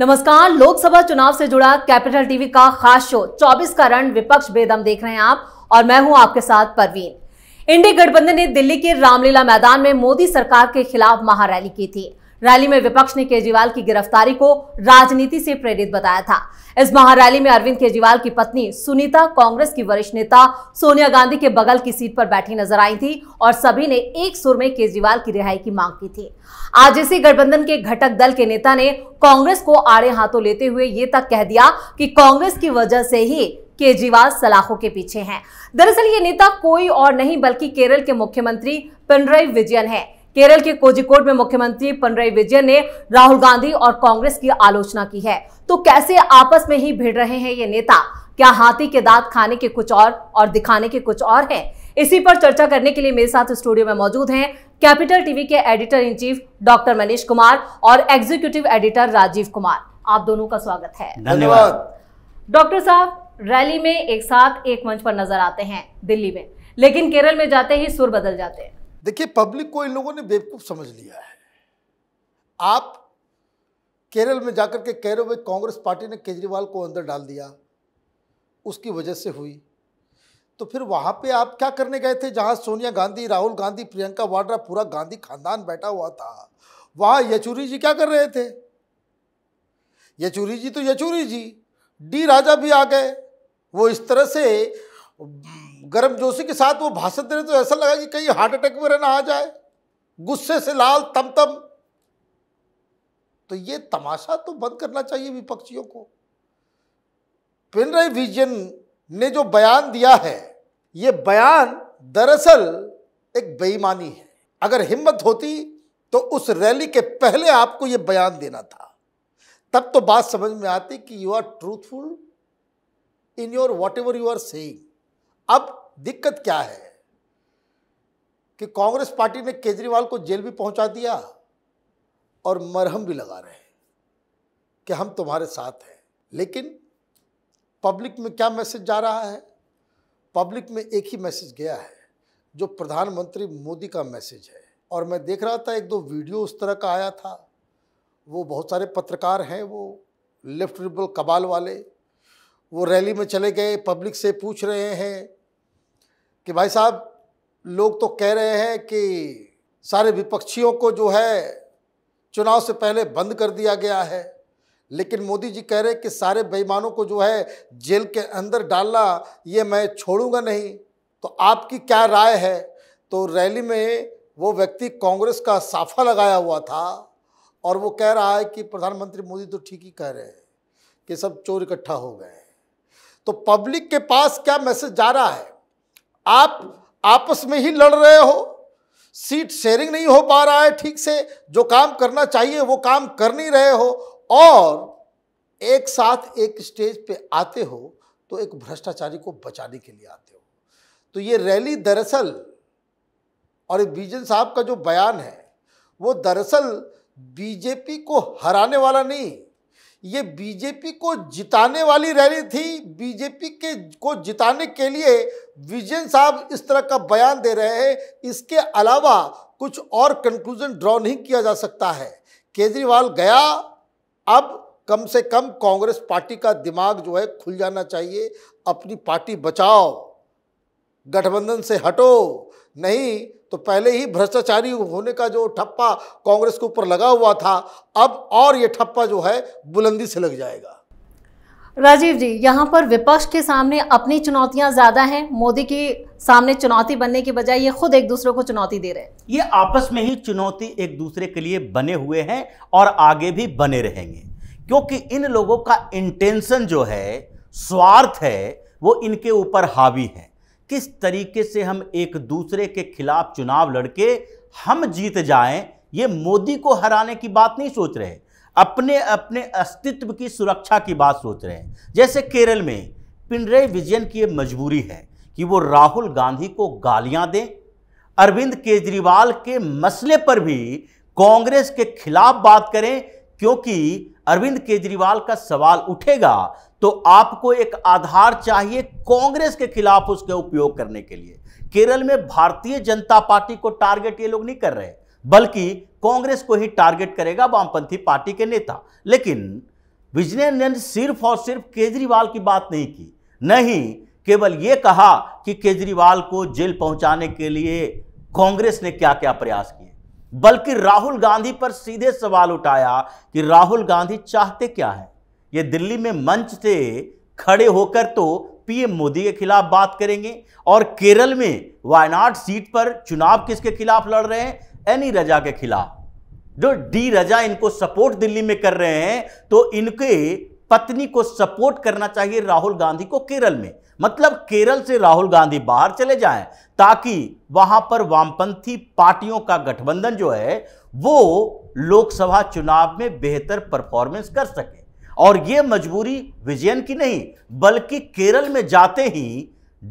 नमस्कार लोकसभा चुनाव से जुड़ा कैपिटल टीवी का खास शो 24 का रण विपक्ष बेदम देख रहे हैं आप और मैं हूं आपके साथ परवीन इंडी गठबंधन ने दिल्ली के रामलीला मैदान में मोदी सरकार के खिलाफ महारैली की थी रैली में विपक्ष ने केजरीवाल की गिरफ्तारी को राजनीति से प्रेरित बताया था इस महारैली में अरविंद केजरीवाल की पत्नी सुनीता कांग्रेस की वरिष्ठ नेता सोनिया गांधी के बगल की सीट पर बैठी नजर आई थी और सभी ने एक सुर में केजरीवाल की रिहाई की मांग की थी आज इसी गठबंधन के घटक दल के नेता ने कांग्रेस को आड़े हाथों लेते हुए ये तक कह दिया कि कांग्रेस की वजह से ही केजरीवाल सलाखों के पीछे हैं दरअसल ये नेता कोई और नहीं बल्कि केरल के मुख्यमंत्री पिनरई विजयन है केरल के कोजिकोड में मुख्यमंत्री पनराई विजय ने राहुल गांधी और कांग्रेस की आलोचना की है तो कैसे आपस में ही भिड़ रहे हैं ये नेता क्या हाथी के दांत खाने के कुछ और और दिखाने के कुछ और हैं इसी पर चर्चा करने के लिए मेरे साथ स्टूडियो में मौजूद हैं कैपिटल टीवी के editor in chief doctor Manish Kumar और एग्जीक्यूटिव एडिटर राजीव कुमार आप दोनों का स्वागत है धन्यवाद डॉक्टर साहब रैली में एक साथ एक मंच पर नजर आते हैं दिल्ली में लेकिन केरल में जाते ही सुर बदल जाते हैं देखिए पब्लिक को इन लोगों ने बेवकूफ़ समझ लिया है आप केरल में जाकर के कह रहे हो कांग्रेस पार्टी ने केजरीवाल को अंदर डाल दिया उसकी वजह से हुई तो फिर वहाँ पे आप क्या करने गए थे जहाँ सोनिया गांधी राहुल गांधी प्रियंका वाड्रा पूरा गांधी खानदान बैठा हुआ था वहाँ येचूरी जी क्या कर रहे थे येचूरी जी तो येचूरी जी डी राजा भी आ गए वो इस तरह से गर्म जोशी के साथ वो भाषण दे रहे तो ऐसा लगा कि कहीं हार्ट अटैक वगैरह ना आ जाए गुस्से से लाल तम तम तो ये तमाशा तो बंद करना चाहिए विपक्षियों को पिनराई विजन ने जो बयान दिया है ये बयान दरअसल एक बेईमानी है अगर हिम्मत होती तो उस रैली के पहले आपको ये बयान देना था तब तो बात समझ में आती कि you are truthful in your whatever you are saying अब दिक्कत क्या है कि कांग्रेस पार्टी ने केजरीवाल को जेल भी पहुंचा दिया और मरहम भी लगा रहे हैं कि हम तुम्हारे साथ हैं लेकिन पब्लिक में क्या मैसेज जा रहा है पब्लिक में एक ही मैसेज गया है जो प्रधानमंत्री मोदी का मैसेज है और मैं देख रहा था एक दो वीडियो उस तरह का आया था वो बहुत सारे पत्रकार हैं वो लेफ्ट रिबल कबाल वाले वो रैली में चले गए पब्लिक से पूछ रहे हैं कि भाई साहब लोग तो कह रहे हैं कि सारे विपक्षियों को जो है चुनाव से पहले बंद कर दिया गया है लेकिन मोदी जी कह रहे हैं कि सारे बेईमानों को जो है जेल के अंदर डालना ये मैं छोड़ूंगा नहीं तो आपकी क्या राय है तो रैली में वो व्यक्ति कांग्रेस का साफा लगाया हुआ था और वो कह रहा है कि प्रधानमंत्री मोदी तो ठीक ही कह रहे हैं कि सब चोर इकट्ठा हो गए तो पब्लिक के पास क्या मैसेज जा रहा है आप आपस में ही लड़ रहे हो सीट शेयरिंग नहीं हो पा रहा है ठीक से जो काम करना चाहिए वो काम कर नहीं रहे हो और एक साथ एक स्टेज पे आते हो तो एक भ्रष्टाचारी को बचाने के लिए आते हो तो ये रैली दरअसल और बीजन साहब का जो बयान है वो दरअसल बीजेपी को हराने वाला नहीं ये बीजेपी को जिताने वाली रैली थी बीजेपी के को जिताने के लिए विजयन साहब इस तरह का बयान दे रहे हैं इसके अलावा कुछ और कंक्लूजन ड्रॉ नहीं किया जा सकता है केजरीवाल गया अब कम से कम कांग्रेस पार्टी का दिमाग जो है खुल जाना चाहिए अपनी पार्टी बचाओ गठबंधन से हटो नहीं तो पहले ही भ्रष्टाचारी होने का जो ठप्पा कांग्रेस के ऊपर लगा हुआ था अब और ये ठप्पा जो है बुलंदी से लग जाएगा राजीव जी यहाँ पर विपक्ष के सामने अपनी चुनौतियां ज्यादा हैं मोदी के सामने चुनौती बनने की बजाय ये खुद एक दूसरे को चुनौती दे रहे हैं ये आपस में ही चुनौती एक दूसरे के लिए बने हुए हैं और आगे भी बने रहेंगे क्योंकि इन लोगों का इंटेंशन जो है स्वार्थ है वो इनके ऊपर हावी है किस तरीके से हम एक दूसरे के खिलाफ चुनाव लड़के हम जीत जाएं ये मोदी को हराने की बात नहीं सोच रहे अपने अपने अस्तित्व की सुरक्षा की बात सोच रहे हैं जैसे केरल में पिंडरे विजयन की मजबूरी है कि वो राहुल गांधी को गालियां दें अरविंद केजरीवाल के मसले पर भी कांग्रेस के खिलाफ बात करें क्योंकि अरविंद केजरीवाल का सवाल उठेगा तो आपको एक आधार चाहिए कांग्रेस के खिलाफ उसके उपयोग करने के लिए केरल में भारतीय जनता पार्टी को टारगेट ये लोग नहीं कर रहे बल्कि कांग्रेस को ही टारगेट करेगा वामपंथी पार्टी के नेता लेकिन विजय ने सिर्फ और सिर्फ केजरीवाल की बात नहीं की नहीं केवल ये कहा कि केजरीवाल को जेल पहुंचाने के लिए कांग्रेस ने क्या क्या प्रयास किए बल्कि राहुल गांधी पर सीधे सवाल उठाया कि राहुल गांधी चाहते क्या है ये दिल्ली में मंच से खड़े होकर तो पीएम मोदी के खिलाफ बात करेंगे और केरल में वायनाड सीट पर चुनाव किसके खिलाफ लड़ रहे हैं एनी रजा के खिलाफ जो डी रजा इनको सपोर्ट दिल्ली में कर रहे हैं तो इनके पत्नी को सपोर्ट करना चाहिए राहुल गांधी को केरल में मतलब केरल से राहुल गांधी बाहर चले जाएं ताकि वहां पर वामपंथी पार्टियों का गठबंधन जो है वो लोकसभा चुनाव में बेहतर परफॉर्मेंस कर सके और ये मजबूरी विजयन की नहीं बल्कि केरल में जाते ही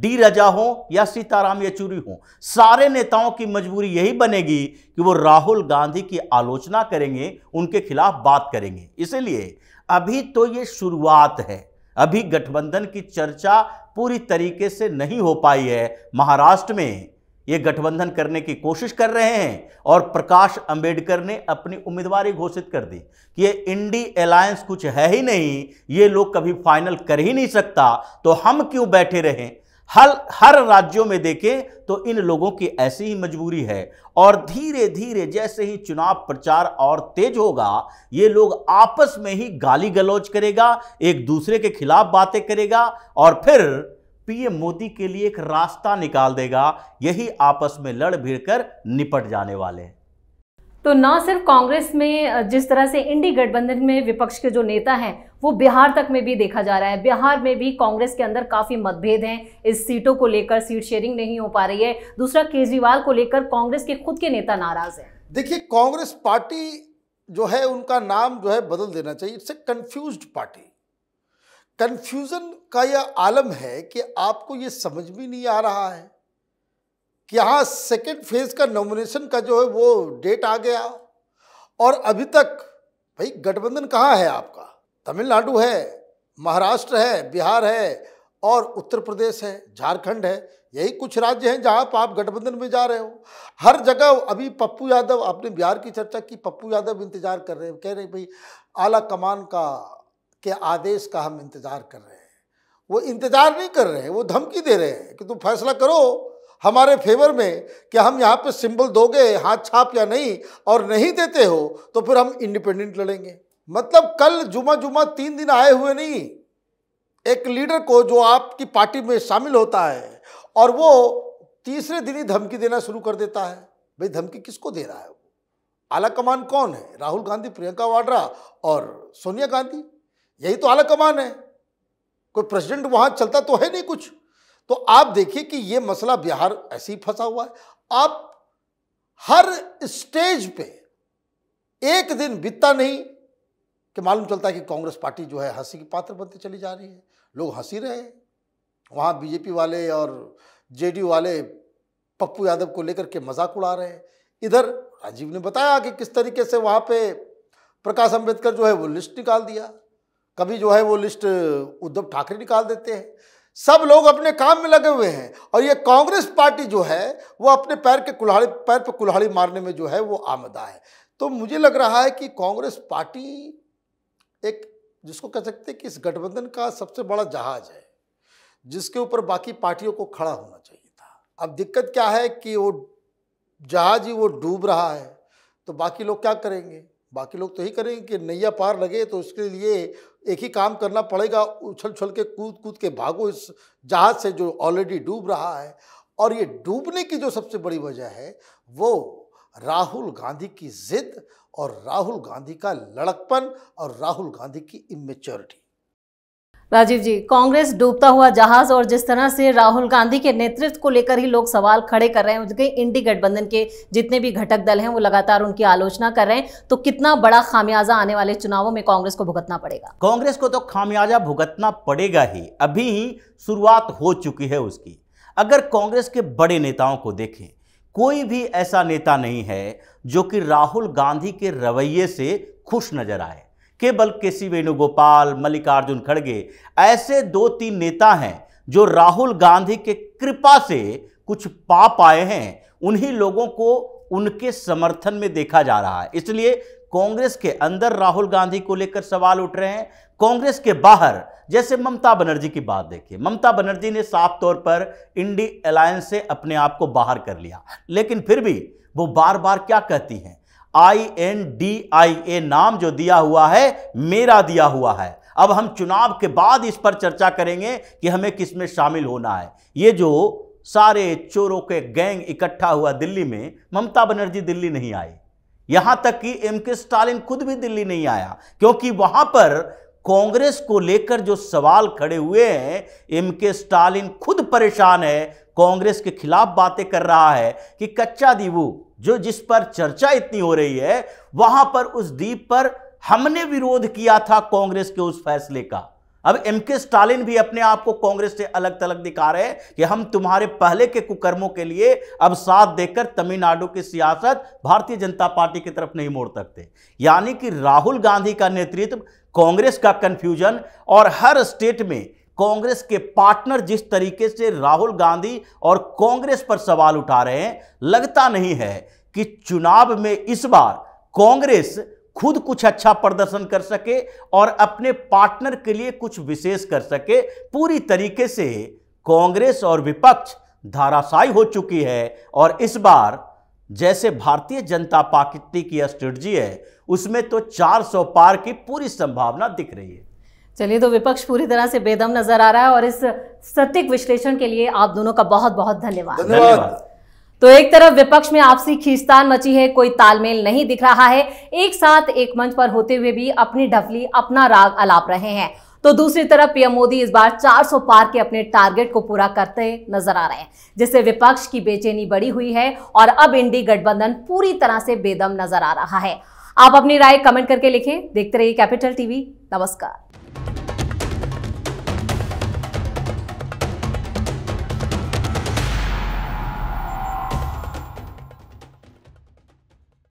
डी रजा हो या सीताराम येचूरी हो सारे नेताओं की मजबूरी यही बनेगी कि वो राहुल गांधी की आलोचना करेंगे उनके खिलाफ बात करेंगे इसलिए अभी तो ये शुरुआत है अभी गठबंधन की चर्चा पूरी तरीके से नहीं हो पाई है महाराष्ट्र में ये गठबंधन करने की कोशिश कर रहे हैं और प्रकाश अंबेडकर ने अपनी उम्मीदवारी घोषित कर दी कि ये इंडी अलायंस कुछ है ही नहीं ये लोग कभी फाइनल कर ही नहीं सकता तो हम क्यों बैठे रहें हर हर राज्यों में देखें तो इन लोगों की ऐसी ही मजबूरी है और धीरे धीरे जैसे ही चुनाव प्रचार और तेज होगा ये लोग आपस में ही गाली गलौज करेगा एक दूसरे के खिलाफ बातें करेगा और फिर पीएम मोदी के लिए एक रास्ता निकाल देगा यही आपस में लड़ भिड़ कर निपट जाने वाले तो ना सिर्फ कांग्रेस में जिस तरह से इंडी गठबंधन में विपक्ष के जो नेता हैं वो बिहार तक में भी देखा जा रहा है बिहार में भी कांग्रेस के अंदर काफ़ी मतभेद हैं इस सीटों को लेकर सीट शेयरिंग नहीं हो पा रही है दूसरा केजरीवाल को लेकर कांग्रेस के खुद के नेता नाराज हैं देखिए कांग्रेस पार्टी जो है उनका नाम जो है बदल देना चाहिए it's a confuse party confusion का यह आलम है कि आपको ये समझ भी नहीं आ रहा है कि हाँ सेकेंड फेज़ का नॉमिनेशन का जो है वो डेट आ गया और अभी तक भाई गठबंधन कहाँ है आपका तमिलनाडु है महाराष्ट्र है बिहार है और उत्तर प्रदेश है झारखंड है यही कुछ राज्य हैं जहाँ पर आप गठबंधन में जा रहे हो हर जगह अभी पप्पू यादव आपने बिहार की चर्चा की पप्पू यादव इंतजार कर रहे हैं कह रहे भाई आला कमान का के आदेश का हम इंतज़ार कर रहे हैं वो इंतज़ार नहीं कर रहे हैं वो धमकी दे रहे हैं कि तुम फैसला करो हमारे फेवर में कि हम यहाँ पे सिंबल दोगे हाथ छाप या नहीं और नहीं देते हो तो फिर हम इंडिपेंडेंट लड़ेंगे मतलब कल जुमा जुमा तीन दिन आए हुए नहीं एक लीडर को जो आपकी पार्टी में शामिल होता है और वो तीसरे दिन ही धमकी देना शुरू कर देता है भाई धमकी किसको दे रहा है वो आला कमान कौन है राहुल गांधी प्रियंका वाड्रा और सोनिया गांधी यही तो आला कमान है कोई प्रेसिडेंट वहाँ चलता तो है नहीं कुछ तो आप देखिए कि ये मसला बिहार ऐसे ही फंसा हुआ है आप हर स्टेज पे एक दिन बीतता नहीं कि मालूम चलता है कि कांग्रेस पार्टी जो है हंसी की पात्र बनते चली जा रही है लोग हंसी रहे वहाँ बीजेपी वाले और जेडीयू वाले पप्पू यादव को लेकर के मजाक उड़ा रहे हैं इधर राजीव ने बताया कि किस तरीके से वहाँ पे प्रकाश अंबेडकर जो है वो लिस्ट निकाल दिया कभी जो है वो लिस्ट उद्धव ठाकरे निकाल देते हैं सब लोग अपने काम में लगे हुए हैं और ये कांग्रेस पार्टी जो है वो अपने पैर के कुल्हाड़ी पैर पर कुल्हाड़ी मारने में जो है वो आमदा है तो मुझे लग रहा है कि कांग्रेस पार्टी एक जिसको कह सकते हैं कि इस गठबंधन का सबसे बड़ा जहाज है जिसके ऊपर बाकी पार्टियों को खड़ा होना चाहिए था अब दिक्कत क्या है कि वो जहाज ही वो डूब रहा है तो बाकी लोग क्या करेंगे बाकी लोग तो ही करेंगे कि नैया पार लगे तो उसके लिए एक ही काम करना पड़ेगा उछल उछल के कूद कूद के भागो इस जहाज़ से जो ऑलरेडी डूब रहा है और ये डूबने की जो सबसे बड़ी वजह है वो राहुल गांधी की जिद और राहुल गांधी का लड़कपन और राहुल गांधी की इमेच्योरिटी राजीव जी कांग्रेस डूबता हुआ जहाज और जिस तरह से राहुल गांधी के नेतृत्व को लेकर ही लोग सवाल खड़े कर रहे हैं उनके इंडी गठबंधन के जितने भी घटक दल हैं वो लगातार उनकी आलोचना कर रहे हैं तो कितना बड़ा खामियाजा आने वाले चुनावों में कांग्रेस को भुगतना पड़ेगा कांग्रेस को तो खामियाजा भुगतना पड़ेगा ही अभी ही शुरुआत हो चुकी है उसकी अगर कांग्रेस के बड़े नेताओं को देखें कोई भी ऐसा नेता नहीं है जो कि राहुल गांधी के रवैये से खुश नजर आए केवल केसी वेणुगोपाल मल्लिकार्जुन खड़गे ऐसे दो तीन नेता हैं जो राहुल गांधी के कृपा से कुछ पा पाए हैं उन्हीं लोगों को उनके समर्थन में देखा जा रहा है इसलिए कांग्रेस के अंदर राहुल गांधी को लेकर सवाल उठ रहे हैं कांग्रेस के बाहर जैसे ममता बनर्जी की बात देखिए ममता बनर्जी ने साफ तौर पर इंडी अलायंस से अपने आप को बाहर कर लिया लेकिन फिर भी वो बार बार क्या कहती हैं आई एन डी आई ए नाम जो दिया हुआ है मेरा दिया हुआ है अब हम चुनाव के बाद इस पर चर्चा करेंगे कि हमें किसमें शामिल होना है ये जो सारे चोरों के गैंग इकट्ठा हुआ दिल्ली में ममता बनर्जी दिल्ली नहीं आई यहां तक कि एम के स्टालिन खुद भी दिल्ली नहीं आया क्योंकि वहां पर कांग्रेस को लेकर जो सवाल खड़े हुए हैं एम के स्टालिन खुद परेशान है कांग्रेस के खिलाफ बातें कर रहा है कि कच्चा दीपू जो जिस पर चर्चा इतनी हो रही है वहां पर उस द्वीप पर हमने विरोध किया था कांग्रेस के उस फैसले का अब एम के स्टालिन भी अपने आप को कांग्रेस से अलग तलग दिखा रहे हैं कि हम तुम्हारे पहले के कुकर्मों के लिए अब साथ देकर तमिलनाडु की सियासत भारतीय जनता पार्टी की तरफ नहीं मोड़ सकते यानी कि राहुल गांधी का नेतृत्व कांग्रेस का कंफ्यूजन और हर स्टेट में कांग्रेस के पार्टनर जिस तरीके से राहुल गांधी और कांग्रेस पर सवाल उठा रहे हैं लगता नहीं है कि चुनाव में इस बार कांग्रेस खुद कुछ अच्छा प्रदर्शन कर सके और अपने पार्टनर के लिए कुछ विशेष कर सके पूरी तरीके से कांग्रेस और विपक्ष धाराशायी हो चुकी है और इस बार जैसे भारतीय जनता पार्टी की स्ट्रेटजी है उसमें तो 400 पार की पूरी संभावना दिख रही है चलिए तो विपक्ष पूरी तरह से बेदम नजर आ रहा है और इस सत्यिक विश्लेषण के लिए आप दोनों का बहुत बहुत धन्यवाद धन्यवाद तो एक तरफ विपक्ष में आपसी खींचतान मची है कोई तालमेल नहीं दिख रहा है एक साथ एक मंच पर होते हुए भी अपनी ढफली अपना राग अलाप रहे हैं तो दूसरी तरफ पीएम मोदी इस बार 400 पार के अपने टारगेट को पूरा करते नजर आ रहे हैं जिससे विपक्ष की बेचैनी बढ़ी हुई है और अब इंडी गठबंधन पूरी तरह से बेदम नजर आ रहा है आप अपनी राय कमेंट करके लिखें देखते रहिए कैपिटल टीवी नमस्कार